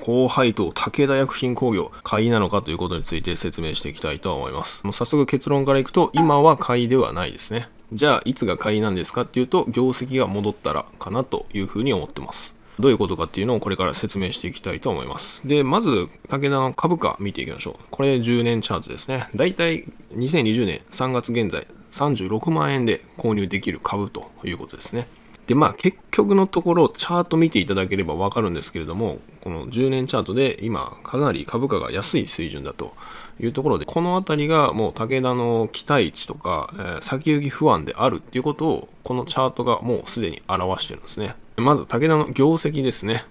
高配当武田薬品工業買いなのかということについて説明していきたいと思いますもう早速結論からいくと今は買いではないですねじゃあいつが買いなんですかっていうと業績が戻ったらかなというふうに思ってますどういうことかっていうのをこれから説明していきたいと思います。で、まず、武田の株価見ていきましょう。これ10年チャートですね。だいたい2020年3月現在、36万円で購入できる株ということですね。で、まあ結局のところチャート見ていただければわかるんですけれども、この10年チャートで今かなり株価が安い水準だというところで、この辺りがもう武田の期待値とか、えー、先行き不安であるっていうことを、このチャートがもうすでに表してるんですね。まず武田の業績ですね。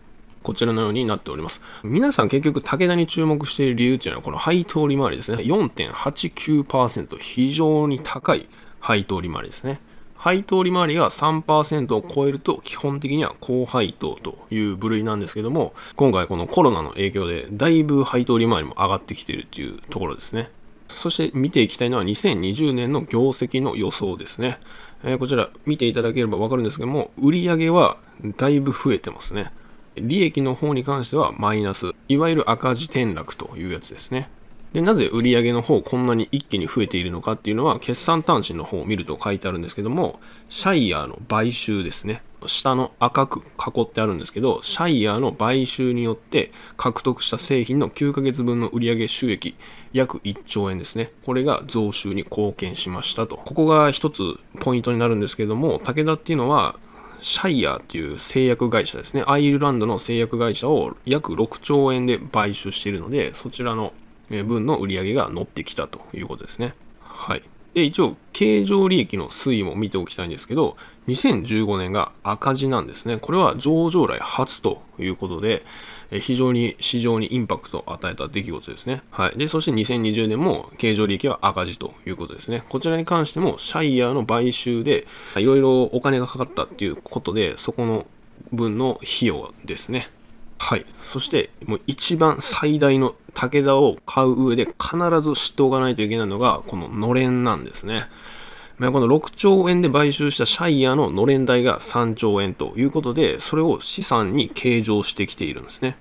こちらのようになっております。皆さん結局武田に注目している理由っていうのはこの配当利回りですね。4.89%非常に高い配当利回りですね。配当利回りが3%を超えると基本的には高配当という部類なんですけども今回このコロナの影響でだいぶ配当利回りも上がってきているというところですねそして見ていきたいのは2020年の業績の予想ですね、えー、こちら見ていただければわかるんですけども売上はだいぶ増えてますね利益の方に関してはマイナスいわゆる赤字転落というやつですねでなぜ売上の方こんなに一気に増えているのかっていうのは決算端子の方を見ると書いてあるんですけどもシャイヤーの買収ですね下の赤く囲ってあるんですけどシャイヤーの買収によって獲得した製品の9ヶ月分の売上収益約1兆円ですねこれが増収に貢献しましたとここが一つポイントになるんですけども武田っていうのはシャイヤーっていう製薬会社ですねアイルランドの製薬会社を約6兆円で買収しているのでそちらの分の売り上げが乗ってきたということですね。はい。で、一応、経常利益の推移も見ておきたいんですけど、2015年が赤字なんですね。これは上場来初ということで、非常に市場にインパクトを与えた出来事ですね。はい。で、そして2020年も経常利益は赤字ということですね。こちらに関しても、シャイヤーの買収で、いろいろお金がかかったっていうことで、そこの分の費用ですね。はい。そして、もう一番最大の武田を買う上で必ず知っておかないといけないのが、こののれんなんですね。まこの6兆円で買収したシャイヤののれん代が3兆円ということで、それを資産に計上してきているんですね。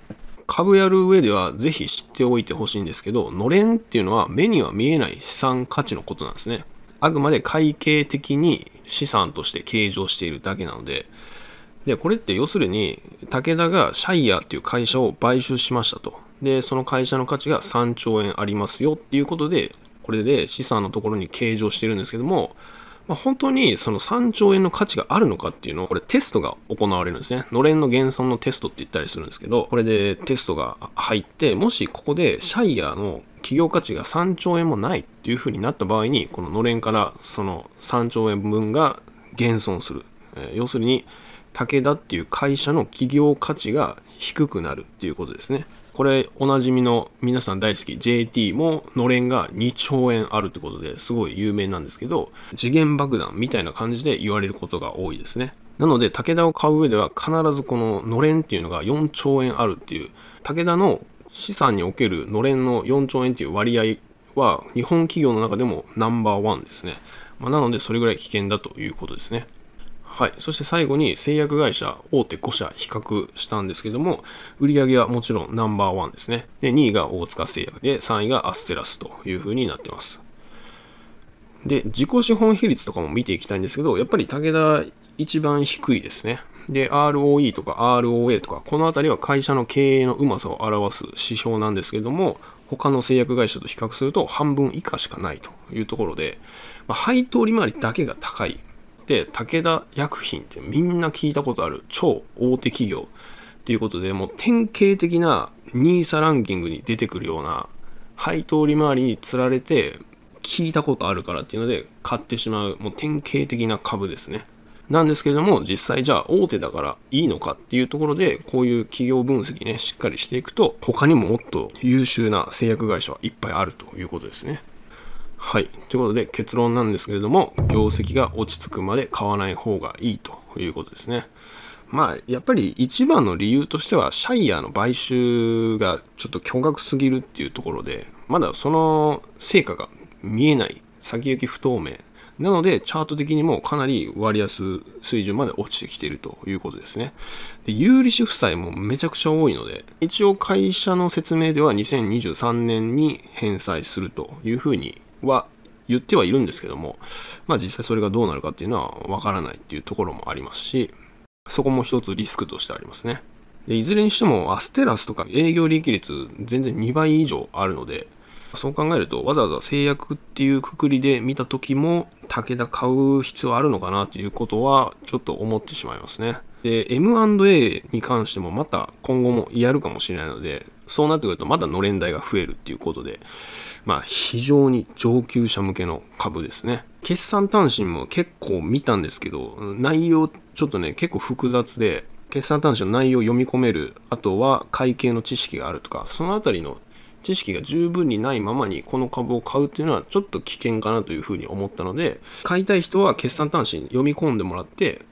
株やる上ではぜひ知っておいてほしいんですけど、のれんっていうのは目には見えない資産価値のことなんですね。あくまで会計的に資産として計上しているだけなので、で、これって要するに、武田がシャイヤーっていう会社を買収しましたと。で、その会社の価値が3兆円ありますよっていうことで、これで資産のところに計上してるんですけども、まあ、本当にその3兆円の価値があるのかっていうのを、これテストが行われるんですね。のれんの減損のテストって言ったりするんですけど、これでテストが入って、もしここでシャイヤーの企業価値が3兆円もないっていう風になった場合に、こののれんからその3兆円分が減損する。えー、要するに、武田っていう会社の企業価値が低くなるっていうことですね。これおなじみの皆さん大好き JT ものれんが2兆円あるってことですごい有名なんですけど次元爆弾みたいな感じで言われることが多いですねなので武田を買う上では必ずこののれんっていうのが4兆円あるっていう武田の資産におけるのれんの4兆円っていう割合は日本企業の中でもナンバーワンですね、まあ、なのでそれぐらい危険だということですねはい。そして最後に製薬会社大手5社比較したんですけども、売上はもちろんナンバーワンですね。で、2位が大塚製薬で、3位がアステラスというふうになってます。で、自己資本比率とかも見ていきたいんですけど、やっぱり武田一番低いですね。で、ROE とか ROA とか、この辺りは会社の経営のうまさを表す指標なんですけども、他の製薬会社と比較すると半分以下しかないというところで、まあ、配当利回りだけが高いって武田薬品ってみんな聞いたことある超大手企業っていうことでもう典型的な NISA ランキングに出てくるような配当利回りにつられて聞いたことあるからっていうので買ってしまうもう典型的な株ですね。なんですけれども実際じゃあ大手だからいいのかっていうところでこういう企業分析ねしっかりしていくと他にももっと優秀な製薬会社はいっぱいあるということですね。はい。ということで結論なんですけれども、業績が落ち着くまで買わない方がいいということですね。まあ、やっぱり一番の理由としては、シャイヤーの買収がちょっと巨額すぎるっていうところで、まだその成果が見えない、先行き不透明。なので、チャート的にもかなり割安水準まで落ちてきているということですね。で有利子負債もめちゃくちゃ多いので、一応会社の説明では2023年に返済するというふうには言ってはいるんですけども、まあ実際それがどうなるかっていうのはわからないっていうところもありますし、そこも一つリスクとしてありますね。でいずれにしてもアステラスとか営業利益率全然2倍以上あるので、そう考えるとわざわざ制約っていうくくりで見た時も武田買う必要あるのかなということはちょっと思ってしまいますね。で、M&A に関してもまた今後もやるかもしれないので、そうなってくるとまだのれん代が増えるっていうことで、まあ非常に上級者向けの株ですね。決算単身も結構見たんですけど、内容ちょっとね、結構複雑で、決算単身の内容を読み込める、あとは会計の知識があるとか、そのあたりの知識が十分にないままにこの株を買うっていうのはちょっと危険かなというふうに思ったので、買いたい人は決算単身読み込んでもらって、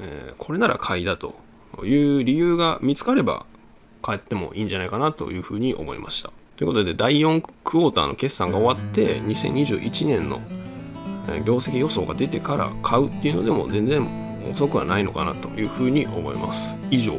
えー、これなら買いだという理由が見つかれば変えてもいいんじゃないかなというふうに思いました。ということで第4クォーターの決算が終わって2021年の業績予想が出てから買うっていうのでも全然遅くはないのかなというふうに思います。以上